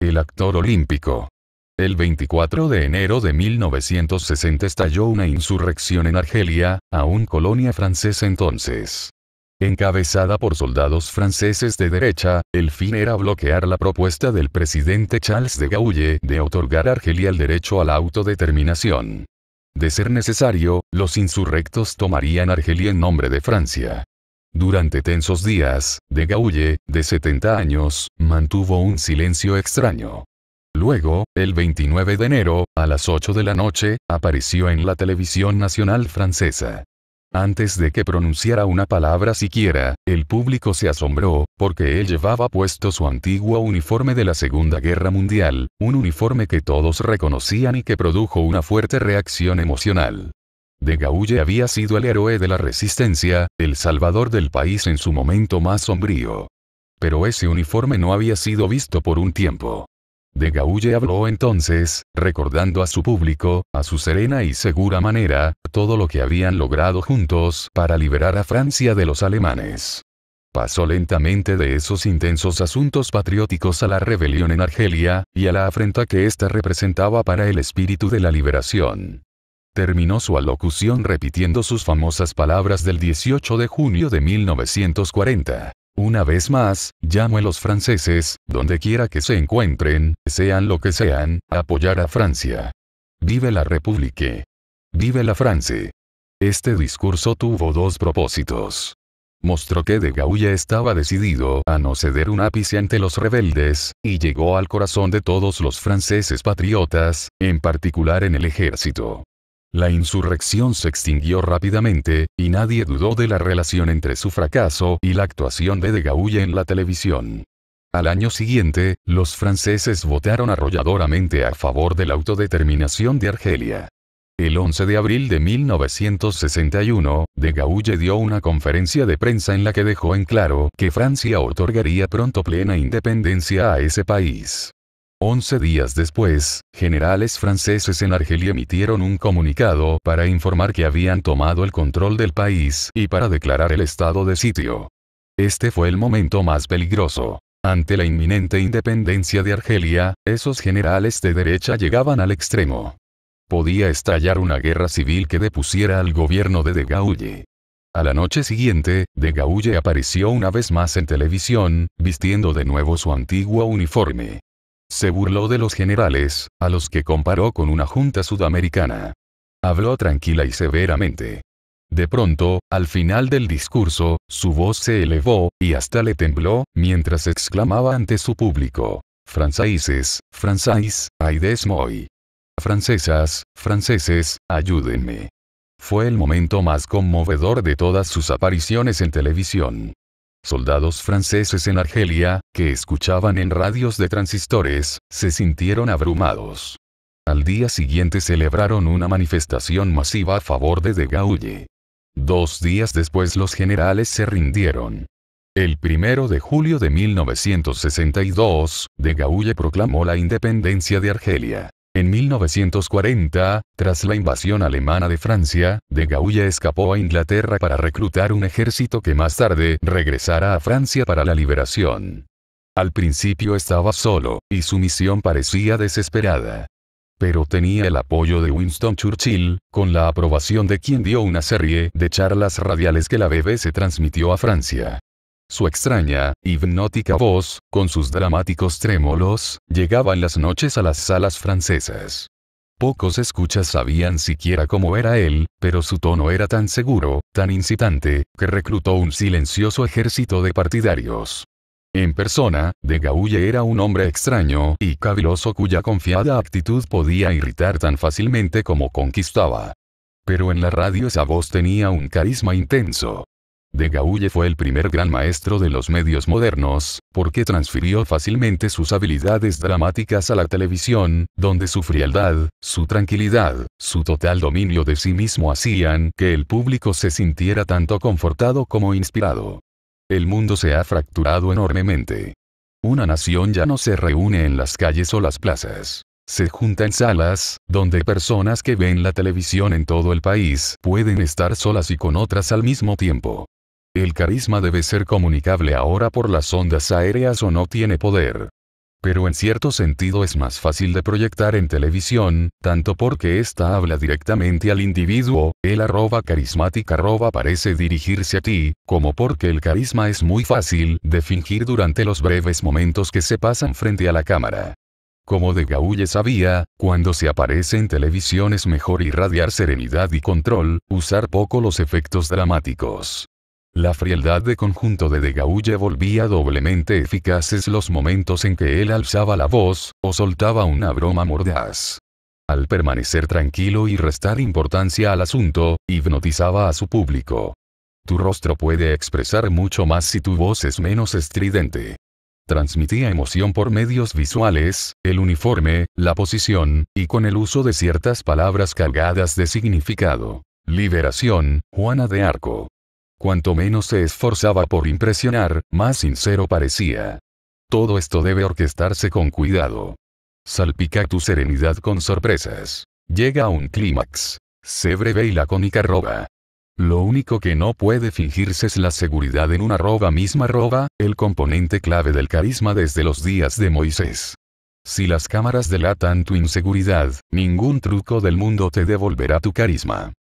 el actor olímpico. El 24 de enero de 1960 estalló una insurrección en Argelia, aún colonia francesa entonces. Encabezada por soldados franceses de derecha, el fin era bloquear la propuesta del presidente Charles de Gaulle de otorgar a Argelia el derecho a la autodeterminación. De ser necesario, los insurrectos tomarían Argelia en nombre de Francia. Durante tensos días, de Gaulle, de 70 años, mantuvo un silencio extraño. Luego, el 29 de enero, a las 8 de la noche, apareció en la televisión nacional francesa. Antes de que pronunciara una palabra siquiera, el público se asombró, porque él llevaba puesto su antiguo uniforme de la Segunda Guerra Mundial, un uniforme que todos reconocían y que produjo una fuerte reacción emocional. De Gaulle había sido el héroe de la resistencia, el salvador del país en su momento más sombrío. Pero ese uniforme no había sido visto por un tiempo. De Gaulle habló entonces, recordando a su público, a su serena y segura manera, todo lo que habían logrado juntos para liberar a Francia de los alemanes. Pasó lentamente de esos intensos asuntos patrióticos a la rebelión en Argelia, y a la afrenta que ésta representaba para el espíritu de la liberación terminó su alocución repitiendo sus famosas palabras del 18 de junio de 1940. Una vez más, llamo a los franceses, donde quiera que se encuentren, sean lo que sean, a apoyar a Francia. Vive la República. Vive la France. Este discurso tuvo dos propósitos. Mostró que de Gaulle estaba decidido a no ceder un ápice ante los rebeldes, y llegó al corazón de todos los franceses patriotas, en particular en el ejército. La insurrección se extinguió rápidamente, y nadie dudó de la relación entre su fracaso y la actuación de De Gaulle en la televisión. Al año siguiente, los franceses votaron arrolladoramente a favor de la autodeterminación de Argelia. El 11 de abril de 1961, De Gaulle dio una conferencia de prensa en la que dejó en claro que Francia otorgaría pronto plena independencia a ese país. Once días después, generales franceses en Argelia emitieron un comunicado para informar que habían tomado el control del país y para declarar el estado de sitio. Este fue el momento más peligroso. Ante la inminente independencia de Argelia, esos generales de derecha llegaban al extremo. Podía estallar una guerra civil que depusiera al gobierno de De Gaulle. A la noche siguiente, De Gaulle apareció una vez más en televisión, vistiendo de nuevo su antiguo uniforme. Se burló de los generales, a los que comparó con una junta sudamericana. Habló tranquila y severamente. De pronto, al final del discurso, su voz se elevó, y hasta le tembló, mientras exclamaba ante su público. Franceses, francais, aides moi. Francesas, franceses, ayúdenme. Fue el momento más conmovedor de todas sus apariciones en televisión soldados franceses en Argelia, que escuchaban en radios de transistores, se sintieron abrumados. Al día siguiente celebraron una manifestación masiva a favor de De Gaulle. Dos días después los generales se rindieron. El 1 de julio de 1962, De Gaulle proclamó la independencia de Argelia. En 1940, tras la invasión alemana de Francia, de Gaulle escapó a Inglaterra para reclutar un ejército que más tarde regresara a Francia para la liberación. Al principio estaba solo, y su misión parecía desesperada. Pero tenía el apoyo de Winston Churchill, con la aprobación de quien dio una serie de charlas radiales que la BBC transmitió a Francia. Su extraña, hipnótica voz, con sus dramáticos trémolos, llegaba en las noches a las salas francesas. Pocos escuchas sabían siquiera cómo era él, pero su tono era tan seguro, tan incitante, que reclutó un silencioso ejército de partidarios. En persona, de Gaulle era un hombre extraño y caviloso cuya confiada actitud podía irritar tan fácilmente como conquistaba. Pero en la radio esa voz tenía un carisma intenso, de Gaulle fue el primer gran maestro de los medios modernos, porque transfirió fácilmente sus habilidades dramáticas a la televisión, donde su frialdad, su tranquilidad, su total dominio de sí mismo hacían que el público se sintiera tanto confortado como inspirado. El mundo se ha fracturado enormemente. Una nación ya no se reúne en las calles o las plazas. Se junta en salas, donde personas que ven la televisión en todo el país pueden estar solas y con otras al mismo tiempo. El carisma debe ser comunicable ahora por las ondas aéreas o no tiene poder. Pero en cierto sentido es más fácil de proyectar en televisión, tanto porque ésta habla directamente al individuo, el arroba carismática arroba parece dirigirse a ti, como porque el carisma es muy fácil de fingir durante los breves momentos que se pasan frente a la cámara. Como de Gaulle sabía, cuando se aparece en televisión es mejor irradiar serenidad y control, usar poco los efectos dramáticos. La frialdad de conjunto de, de volvía doblemente eficaces los momentos en que él alzaba la voz, o soltaba una broma mordaz. Al permanecer tranquilo y restar importancia al asunto, hipnotizaba a su público. Tu rostro puede expresar mucho más si tu voz es menos estridente. Transmitía emoción por medios visuales, el uniforme, la posición, y con el uso de ciertas palabras cargadas de significado. Liberación, Juana de Arco. Cuanto menos se esforzaba por impresionar, más sincero parecía. Todo esto debe orquestarse con cuidado. Salpica tu serenidad con sorpresas. Llega a un clímax. Se breve y cónica roba. Lo único que no puede fingirse es la seguridad en una roba misma roba, el componente clave del carisma desde los días de Moisés. Si las cámaras delatan tu inseguridad, ningún truco del mundo te devolverá tu carisma.